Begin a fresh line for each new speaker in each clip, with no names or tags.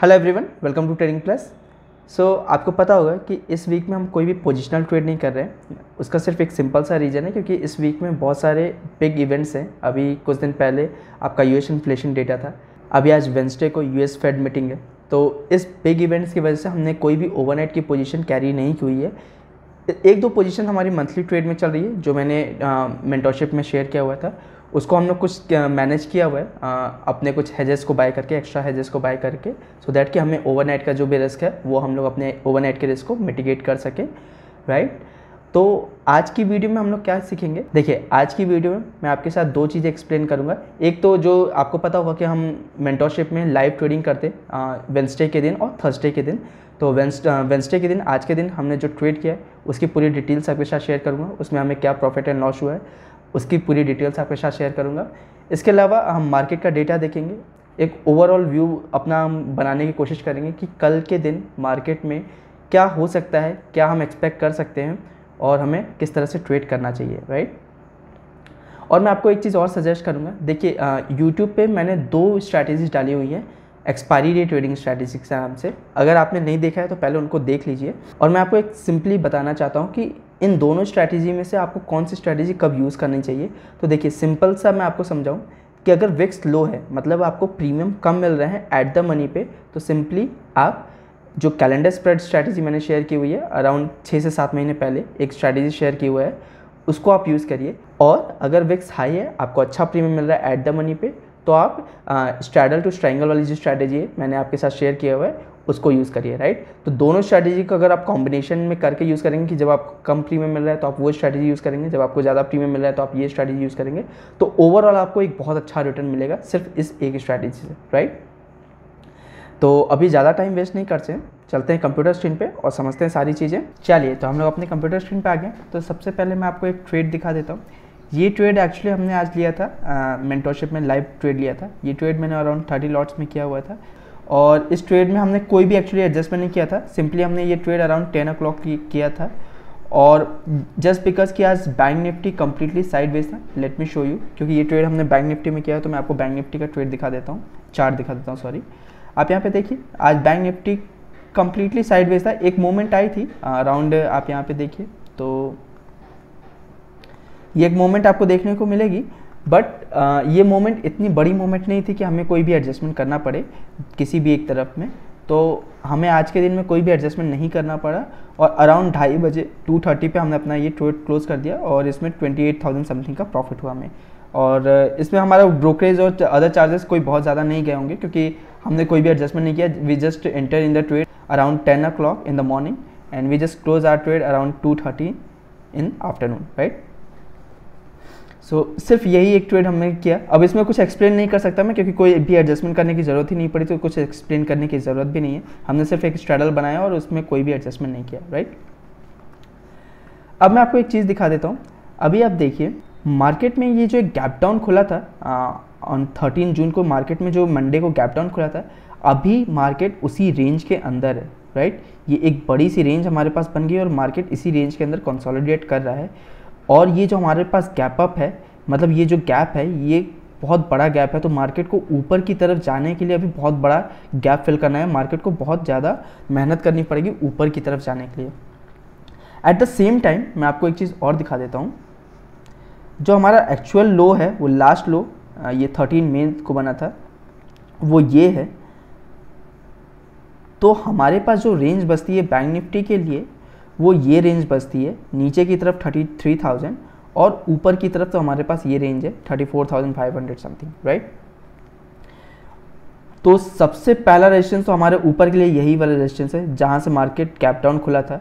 Hello everyone welcome to trading plus so आपको पता होगा कि इस वीक में हम कोई भी पोजिशनल ट्रेड नहीं कर रहे हैं उसका सिर्फ एक सिंपल सा रीज़न है क्योंकि इस वीक में बहुत सारे बिग इवेंट्स हैं अभी कुछ दिन पहले आपका यूएस इन्फ्लेशन डेटा था अभी आज वेंसडे को यूएस फेड मीटिंग है तो इस बिग इवेंट्स की वजह से हमने कोई भी ओवरनाइट की पोजीशन कैरी नहीं की हुई है एक दो पोजीशन हमारी मंथली ट्रेड में चल रही है जो मैंने मेंटोरशिप में शेयर किया हुआ था उसको हम लोग कुछ मैनेज किया हुआ है आ, अपने कुछ हेजेस को बाय करके एक्स्ट्रा हेजेस को बाय करके सो so दैट कि हमें ओवरनाइट का जो भी रिस्क है वो हम लोग अपने ओवरनाइट के रिस्क को मिटिगेट कर सकें राइट right? तो आज की वीडियो में हम लोग क्या सीखेंगे देखिए आज की वीडियो में मैं आपके साथ दो चीज़ें एक्सप्लेन करूंगा एक तो जो आपको पता होगा कि हम मेंटोरशिप में लाइव ट्रेडिंग करते वेंसडे के दिन और थर्सडे के दिन तो वेंसडे के दिन आज के दिन हमने जो ट्रेड किया है उसकी पूरी डिटेल्स आपके साथ शेयर करूँगा उसमें हमें क्या प्रॉफिट एंड लॉस हुआ है उसकी पूरी डिटेल्स आपके साथ शेयर करूँगा इसके अलावा हम मार्केट का डेटा देखेंगे एक ओवरऑल व्यू अपना हम बनाने की कोशिश करेंगे कि कल के दिन मार्केट में क्या हो सकता है क्या हम एक्सपेक्ट कर सकते हैं और हमें किस तरह से ट्रेड करना चाहिए राइट और मैं आपको एक चीज़ और सजेस्ट करूँगा देखिए यूट्यूब पे मैंने दो स्ट्रैटेजीज डाली हुई हैं एक्सपायरी डे ट्रेडिंग स्ट्रैटेजी के नाम से अगर आपने नहीं देखा है तो पहले उनको देख लीजिए और मैं आपको एक सिंपली बताना चाहता हूँ कि इन दोनों स्ट्रैटेजी में से आपको कौन सी स्ट्रैटेजी कब यूज़ करनी चाहिए तो देखिए सिंपल सा मैं आपको समझाऊँ कि अगर विक्स लो है मतलब आपको प्रीमियम कम मिल रहे हैं एट द मनी पे तो सिंपली आप जो कैलेंडर स्प्रेड स्ट्रैटेजी मैंने शेयर की हुई है अराउंड छः से सात महीने पहले एक स्ट्रैटेजी शेयर की हुआ है उसको आप यूज़ करिए और अगर विक्स हाई है आपको अच्छा प्रीमियम मिल रहा है एट द मनी पे तो आप स्ट्रैडल टू स्ट्रैंगल वाली जो स्ट्रैटेजी है मैंने आपके साथ शेयर किया हुआ है उसको यूज़ करिए राइट तो दोनों स्ट्रैटेजी को अगर आप कॉम्बिनेशन में करके यूज़ करेंगे कि जब आपको कम प्रीमियम मिल रहा है तो आप वो स्ट्रैटेजी यूज़ करेंगे जब आपको ज़्यादा प्रीमियम मिल रहा है तो आप ये स्ट्रैटेजी यूज़ करेंगे तो ओवरऑल आपको एक बहुत अच्छा रिटर्न मिलेगा सिर्फ इस एक स्ट्रैटेजी से राइट तो अभी ज़्यादा टाइम वेस्ट नहीं करते चलते हैं कंप्यूटर स्क्रीन पे और समझते हैं सारी चीज़ें चलिए तो हम लोग अपने कंप्यूटर स्क्रीन पे आ गए तो सबसे पहले मैं आपको एक ट्रेड दिखा देता हूँ ये ट्रेड एक्चुअली हमने आज लिया था मेंटोरशिप में लाइव ट्रेड लिया था ये ट्रेड मैंने अराउंड थर्टी लॉट्स में किया हुआ था और इस ट्रेड में हमने कोई भी एक्चुअली एडजस्टमेंट नहीं किया था सिंपली हमने ये ट्रेड अराउंड टेन ओ किया था और जस्ट बिकॉज कि आज बैंक निफ्टी कम्प्लीटली साइडवेज था लेट मी शो यू क्योंकि ये ट्रेड हमने बैंक निफ्टी में किया है तो मैं आपको बैंक निफ्टी का ट्रेड दिखा देता हूँ चार्ट दिखा देता हूँ सॉरी आप यहाँ पे देखिए आज बैंक निफ्टी कम्प्लीटली साइडवेज था एक मोमेंट आई थी अराउंड आप यहाँ पे देखिए तो ये एक मोमेंट आपको देखने को मिलेगी बट ये मोमेंट इतनी बड़ी मोमेंट नहीं थी कि हमें कोई भी एडजस्टमेंट करना पड़े किसी भी एक तरफ में तो हमें आज के दिन में कोई भी एडजस्टमेंट नहीं करना पड़ा और अराउंड ढाई बजे टू थर्टी पर हमने अपना ये ट्रेड क्लोज कर दिया और इसमें ट्वेंटी एट थाउजेंड समथिंग का प्रॉफिट हुआ हमें और इसमें हमारा ब्रोकरेज और अदर चार्जेस कोई बहुत ज़्यादा नहीं गए होंगे क्योंकि हमने कोई भी एडजस्टमेंट नहीं किया we just enter in the trade around ten o'clock in the morning and we just close our trade around two thirty in afternoon right so सिर्फ यही एक ट्रेड हमने किया अब इसमें कुछ एक्सप्लेन नहीं कर सकता मैं क्योंकि कोई भी एडजस्टमेंट करने की ज़रूरत ही नहीं पड़ी तो कुछ एक्सप्लेन करने की ज़रूरत भी नहीं है हमने सिर्फ एक स्ट्रैडल बनाया और उसमें कोई भी एडजस्टमेंट नहीं किया राइट अब मैं आपको एक चीज़ दिखा देता हूँ अभी आप देखिए मार्केट में ये जो एक गैप डाउन खुला था ऑन थर्टीन जून को मार्केट में जो मंडे को गैप डाउन खुला था अभी मार्केट उसी रेंज के अंदर है राइट ये एक बड़ी सी रेंज हमारे पास बन गई और मार्केट इसी रेंज के अंदर कंसोलिडेट कर रहा है और ये जो हमारे पास गैप अप है मतलब ये जो गैप है ये बहुत बड़ा गैप है तो मार्केट को ऊपर की तरफ जाने के लिए अभी बहुत बड़ा गैप फिल करना है मार्केट को बहुत ज़्यादा मेहनत करनी पड़ेगी ऊपर की तरफ जाने के लिए एट द सेम टाइम मैं आपको एक चीज़ और दिखा देता हूँ जो हमारा एक्चुअल लो है वो लास्ट लो ये थर्टीन मे को बना था वो ये है तो हमारे पास जो रेंज बचती है बैंक निफ्टी के लिए वो ये रेंज बचती है नीचे की तरफ थर्टी थ्री थाउजेंड और ऊपर की तरफ तो हमारे पास ये रेंज है thirty four thousand five hundred something right तो सबसे पहला रेजिस्टेंस तो हमारे ऊपर के लिए यही वाला रेजिस्टेंस है जहाँ से मार्केट कैप डाउन खुला था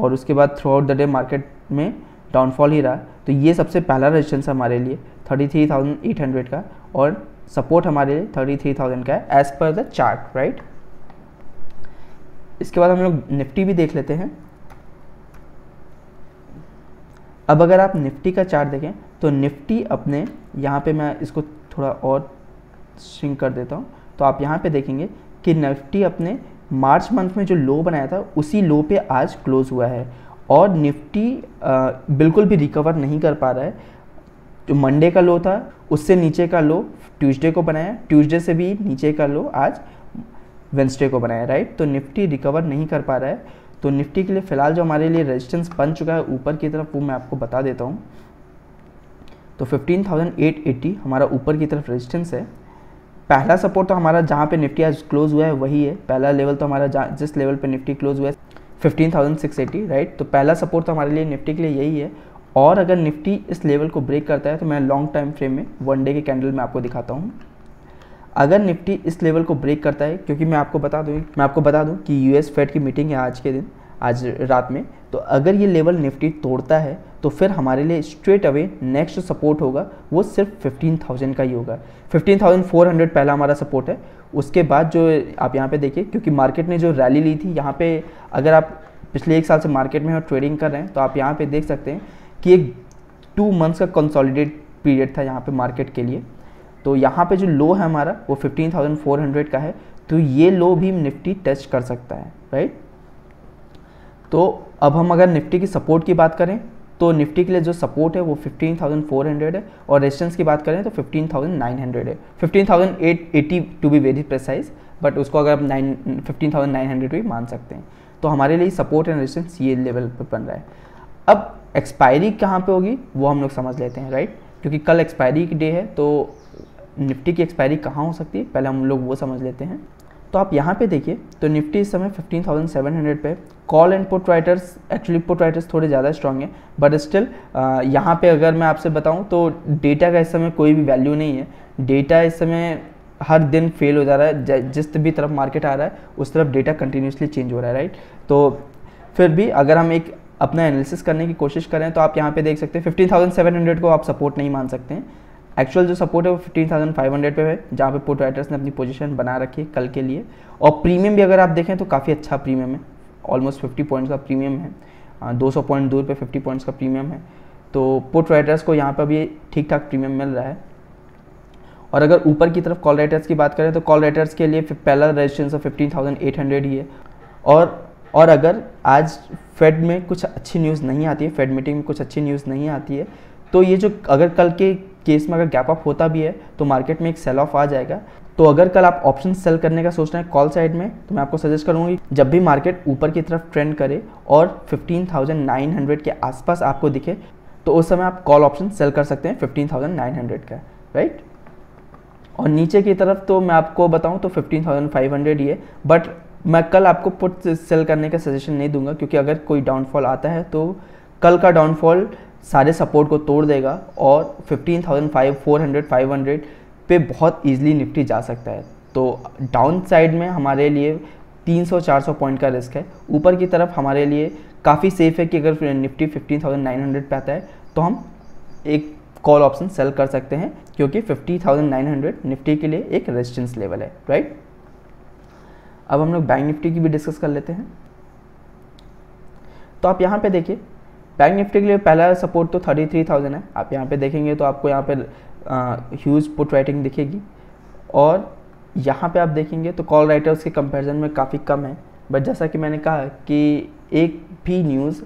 और उसके बाद throughout the day market में डाउनफॉल ही रहा तो ये सबसे पहला रेजिस्टेंस हमारे लिए thirty three thousand eight hundred का और सपोर्ट हमारे लिए थर्टी थ्री थाउजेंड का है as per the chart right इसके बाद हम लोग निफ्टी भी देख लेते हैं अब अगर आप निफ्टी का चार्ट देखें तो निफ्टी अपने यहाँ पे मैं इसको थोड़ा और स्विंग कर देता हूँ तो आप यहाँ पे देखेंगे कि निफ्टी अपने मार्च मंथ में जो लो बनाया था उसी लो पे आज क्लोज़ हुआ है और निफ्टी आ, बिल्कुल भी रिकवर नहीं कर पा रहा है जो मंडे का लो था उससे नीचे का लो ट्यूसडे को बनाया ट्यूसडे से भी नीचे का लो आज वेंसडे को बनाया राइट तो निफ्टी रिकवर नहीं कर पा रहा है तो निफ्टी के लिए फ़िलहाल जो हमारे लिए रेजिस्टेंस बन चुका है ऊपर की तरफ वो मैं आपको बता देता हूँ तो 15,880 हमारा ऊपर की तरफ रेजिस्टेंस है पहला सपोर्ट तो हमारा जहाँ पे निफ्टी आज क्लोज हुआ है वही है पहला लेवल तो हमारा जिस लेवल पे निफ्टी क्लोज हुआ है 15,680 राइट तो पहला सपोर्ट तो हमारे लिए निफ्टी के लिए यही है और अगर निफ्टी इस लेवल को ब्रेक करता है तो मैं लॉन्ग टाइम फ्रेम में वन डे के कैंडल में आपको दिखाता हूँ अगर निफ्टी इस लेवल को ब्रेक करता है क्योंकि मैं आपको बता दूँ मैं आपको बता दूँ कि यूएस फेड की मीटिंग है आज के दिन आज रात में तो अगर ये लेवल निफ्टी तोड़ता है तो फिर हमारे लिए स्ट्रेट अवे नेक्स्ट सपोर्ट होगा वो सिर्फ 15,000 का ही होगा 15,400 पहला हमारा सपोर्ट है उसके बाद जो आप यहाँ पे देखिए क्योंकि मार्केट ने जो रैली ली थी यहाँ पे अगर आप पिछले एक साल से मार्केट में ट्रेडिंग कर रहे हैं तो आप यहाँ पे देख सकते हैं कि एक टू मंथ्स का कंसोलिडेट पीरियड था यहाँ पे मार्केट के लिए तो यहाँ पे जो लो है हमारा वो 15,400 का है तो ये लो भी निफ्टी टच कर सकता है राइट तो अब हम अगर निफ्टी की सपोर्ट की बात करें तो निफ्टी के लिए जो सपोर्ट है वो 15,400 है और रेजिस्टेंस की बात करें तो 15,900 है 15,880 to be very precise but उसको अगर आप नाइन फिफ्टीन भी मान सकते हैं तो हमारे लिए सपोर्ट एंड रेजिस्टेंस ये लेवल पर बन रहा है अब एक्सपायरी कहाँ पे होगी वो हम लोग समझ लेते हैं राइट क्योंकि कल एक्सपायरी की डे है तो निफ्टी की एक्सपायरी कहाँ हो सकती है पहले हम लोग वो समझ लेते हैं तो आप यहाँ पे देखिए तो निफ्टी इस समय 15,700 पे call and put writers actually put writers थोड़े ज़्यादा स्ट्रॉन्ग है बट स्टिल यहाँ पे अगर मैं आपसे बताऊँ तो डेटा का इस समय कोई भी वैल्यू नहीं है डेटा इस समय हर दिन फेल हो जा रहा है जिस भी तरफ मार्केट आ रहा है उस तरफ डेटा कंटिन्यूसली चेंज हो रहा है राइट तो फिर भी अगर हम एक अपना एनालिसिस करने की कोशिश करें तो आप यहाँ पे देख सकते हैं फिफ्टीन थाउजेंड सेवन हंड्रेड को आप सपोर्ट नहीं मान सकते हैं एक्चुअल जो सपोर्ट है वो फिफ्टीन थाउजेंड फाइव हंड्रेड पे है जहाँ पे पुट राइटर्स ने अपनी पोजीशन बना रखी है कल के लिए और प्रीमियम भी अगर आप देखें तो काफ़ी अच्छा प्रीमियम है ऑलमोस्ट फिफ्टी पॉइंट्स का प्रीमियम है दो सौ पॉइंट दूर पे फिफ्टी पॉइंट्स का प्रीमियम है तो पुट राइटर्स को यहाँ पर भी ठीक ठाक प्रीमियम मिल रहा है और अगर ऊपर की तरफ कॉल राइटर्स की बात करें तो कॉल राइटर्स के लिए पहला of fifteen thousand eight hundred ही है और और अगर आज फेड में कुछ अच्छी न्यूज़ नहीं आती है फेड मीटिंग में कुछ अच्छी न्यूज़ नहीं आती है तो ये जो अगर कल के केस में अगर गैप अप होता भी है तो मार्केट में एक सेल ऑफ आ जाएगा तो अगर कल आप ऑप्शन सेल करने का सोच रहे हैं कॉल साइड में तो मैं आपको सजेस्ट करूँगी जब भी मार्केट ऊपर की तरफ ट्रेंड करे और 15,900 के आसपास आपको दिखे तो उस समय आप कॉल ऑप्शन सेल कर सकते हैं 15,900 का राइट और नीचे की तरफ तो मैं आपको बताऊँ तो 15,500 ये बट मैं कल आपको पुट सेल करने का सजेशन नहीं दूंगा क्योंकि अगर कोई डाउनफॉल आता है तो कल का डाउनफॉल सारे सपोर्ट को तोड़ देगा और 15,500, 400, हंड्रेड पे बहुत इजीली निफ्टी जा सकता है तो डाउन साइड में हमारे लिए 300-400 पॉइंट का रिस्क है ऊपर की तरफ हमारे लिए काफ़ी सेफ है कि अगर निफ्टी 15,900 पे आता है तो हम एक कॉल ऑप्शन सेल कर सकते हैं क्योंकि 50,900 निफ्टी के लिए एक रेजिस्टेंस लेवल है राइट अब हम लोग बैंक निफ्टी की भी डिस्कस कर लेते हैं तो आप यहाँ पे देखिए बैंक निफ्टी के लिए पहला सपोर्ट तो थर्टी थ्री थाउजेंड है आप यहाँ पे देखेंगे तो आपको यहाँ पे ह्यूज पुट राइटिंग दिखेगी और यहाँ पे आप देखेंगे तो कॉल राइटर्स के कंपैरिजन में काफ़ी कम है बट जैसा कि मैंने कहा कि एक भी न्यूज़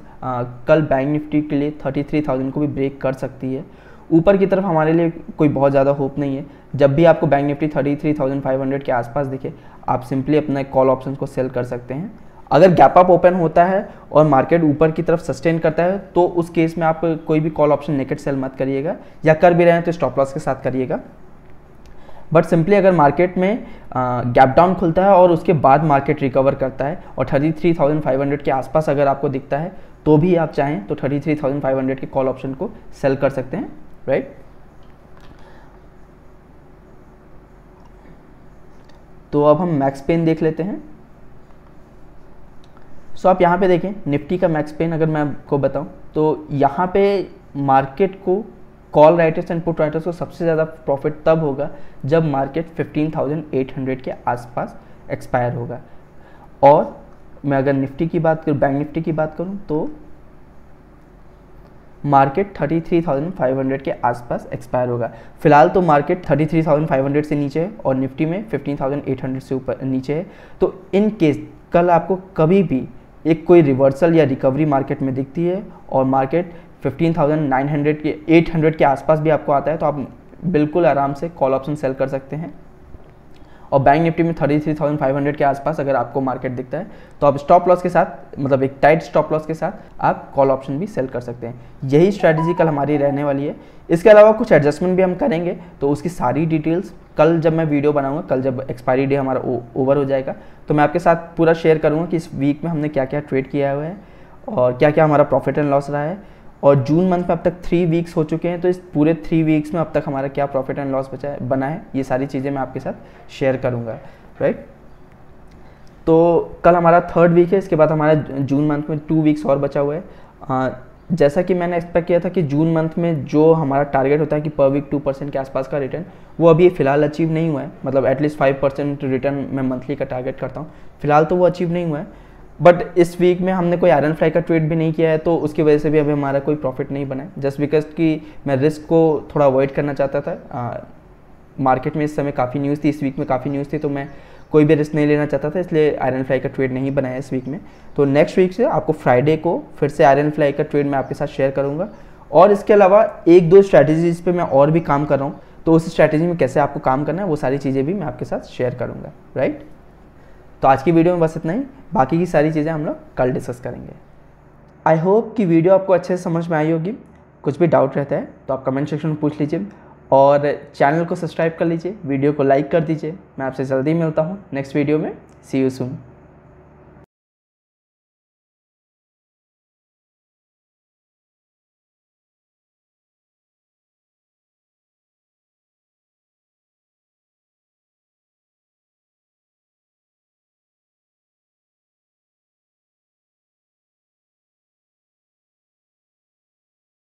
कल बैंक निफ्टी के लिए थर्टी थ्री थाउजेंड को भी ब्रेक कर सकती है ऊपर की तरफ हमारे लिए कोई बहुत ज़्यादा होप नहीं है जब भी आपको बैंक निफ्टी 33,500 के आसपास दिखे आप सिंपली अपना कॉल ऑप्शन को सेल कर सकते हैं अगर गैप अप ओपन होता है और मार्केट ऊपर की तरफ सस्टेन करता है तो उस केस में आप कोई भी कॉल ऑप्शन नेकेट सेल मत करिएगा या कर भी रहे हैं तो स्टॉप लॉस के साथ करिएगा बट सिंपली अगर मार्केट में गैप डाउन खुलता है और उसके बाद मार्केट रिकवर करता है और 33,500 के आसपास अगर आपको दिखता है तो भी आप चाहें तो 33,500 के कॉल ऑप्शन को सेल कर सकते हैं right तो अब हम मैक्स पेन देख लेते हैं सो so, आप यहाँ पे देखें निफ्टी का मैक्स पेन अगर मैं आपको बताऊँ तो यहाँ पे मार्केट को call writers and put writers को सबसे ज़्यादा प्रॉफिट तब होगा जब मार्केट 15,800 के आसपास एक्सपायर होगा और मैं अगर निफ्टी की बात करूँ बैंक निफ्टी की बात करूँ तो मार्केट 33,500 के आसपास एक्सपायर होगा फिलहाल तो मार्केट 33,500 से नीचे है और निफ्टी में 15,800 से ऊपर नीचे है तो इन केस कल आपको कभी भी एक कोई रिवर्सल या रिकवरी मार्केट में दिखती है और मार्केट 15,900 के 800 के आसपास भी आपको आता है तो आप बिल्कुल आराम से कॉल ऑप्शन सेल कर सकते हैं और बैंक निफ्टी में 33,500 के आसपास अगर आपको मार्केट दिखता है तो आप स्टॉप लॉस के साथ मतलब एक टाइट स्टॉप लॉस के साथ आप कॉल ऑप्शन भी सेल कर सकते हैं यही स्ट्रैटेजी कल हमारी रहने वाली है इसके अलावा कुछ एडजस्टमेंट भी हम करेंगे तो उसकी सारी डिटेल्स कल जब मैं वीडियो बनाऊंगा कल जब एक्सपायरी डे हमारा ओवर हो जाएगा तो मैं आपके साथ पूरा शेयर करूँगा कि इस वीक में हमने क्या क्या ट्रेड किया हुआ है और क्या क्या हमारा प्रॉफिट एंड लॉस रहा है और जून मंथ में अब तक थ्री वीक्स हो चुके हैं तो इस पूरे थ्री वीक्स में अब तक हमारा क्या प्रॉफिट एंड लॉस बचा है बना है ये सारी चीज़ें मैं आपके साथ शेयर करूँगा राइट तो कल हमारा थर्ड वीक है इसके बाद हमारा जून मंथ में टू वीक्स और बचा हुआ है आ, जैसा कि मैंने एक्सपेक्ट किया था कि जून मंथ में जो हमारा टारगेट होता है कि पर वीक टू परसेंट के आसपास का रिटर्न वो अभी फ़िलहाल अचीव नहीं हुआ है मतलब एटलीस्ट फाइव परसेंट रिटर्न मैं मंथली का टारगेट करता हूँ फिलहाल तो वो अचीव नहीं हुआ है बट इस वीक में हमने कोई आयरन फ्राई का ट्रेड भी नहीं किया है तो उसकी वजह से भी अभी हमारा कोई प्रॉफिट नहीं बना है जस्ट बिकॉज कि मैं रिस्क को थोड़ा अवॉइड करना चाहता था मार्केट में इस समय काफ़ी न्यूज़ थी इस वीक में काफ़ी न्यूज़ थी तो मैं कोई भी रिस्क नहीं लेना चाहता था इसलिए आयरन फ्लाई का ट्रेड नहीं बनाया इस वीक में तो नेक्स्ट वीक से आपको फ्राइडे को फिर से आयरन फ्लाई का ट्रेड मैं आपके साथ शेयर करूँगा और इसके अलावा एक दो स्ट्रैटेजीज पे मैं और भी काम कर रहा हूँ तो उस स्ट्रैटेजी में कैसे आपको काम करना है वो सारी चीज़ें भी मैं आपके साथ शेयर करूँगा राइट तो आज की वीडियो में बस इतना ही बाकी की सारी चीज़ें हम लोग कल डिस्कस करेंगे आई होप कि वीडियो आपको अच्छे से समझ में आई होगी कुछ भी डाउट रहता है तो आप कमेंट सेक्शन में पूछ लीजिए और चैनल को सब्सक्राइब कर लीजिए वीडियो को लाइक कर दीजिए मैं आपसे जल्दी मिलता हूँ नेक्स्ट वीडियो में सी यू सून